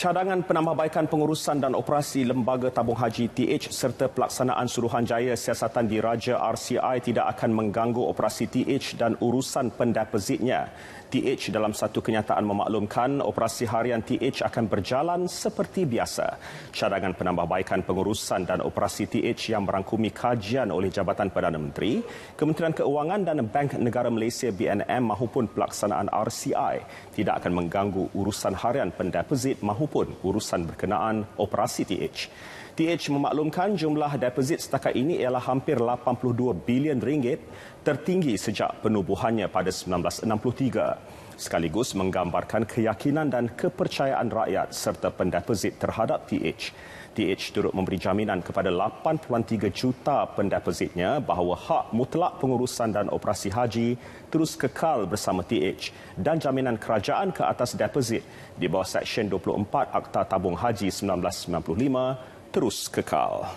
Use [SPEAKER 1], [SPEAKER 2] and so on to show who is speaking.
[SPEAKER 1] Cadangan penambahbaikan pengurusan dan operasi Lembaga Tabung Haji TH serta pelaksanaan Suruhanjaya Siasatan di Raja RCI tidak akan mengganggu operasi TH dan urusan pendepositnya. TH dalam satu kenyataan memaklumkan operasi harian TH akan berjalan seperti biasa. Cadangan penambahbaikan pengurusan dan operasi TH yang merangkumi kajian oleh Jabatan Perdana Menteri, Kementerian Keuangan dan Bank Negara Malaysia BNM maupun pelaksanaan RCI tidak akan mengganggu urusan harian pendeposit maupun pun urusan berkenaan operasi TH. TH memaklumkan jumlah deposit setakat ini ialah hampir 82 bilion ringgit tertinggi sejak penubuhannya pada 1963 sekaligus menggambarkan keyakinan dan kepercayaan rakyat serta pendeposit terhadap TH. TH turut memberi jaminan kepada 8.3 juta pendepositnya bahawa hak mutlak pengurusan dan operasi haji terus kekal bersama TH dan jaminan kerajaan ke atas deposit di bawah Seksyen 24 Akta Tabung Haji 1995 terus kekal.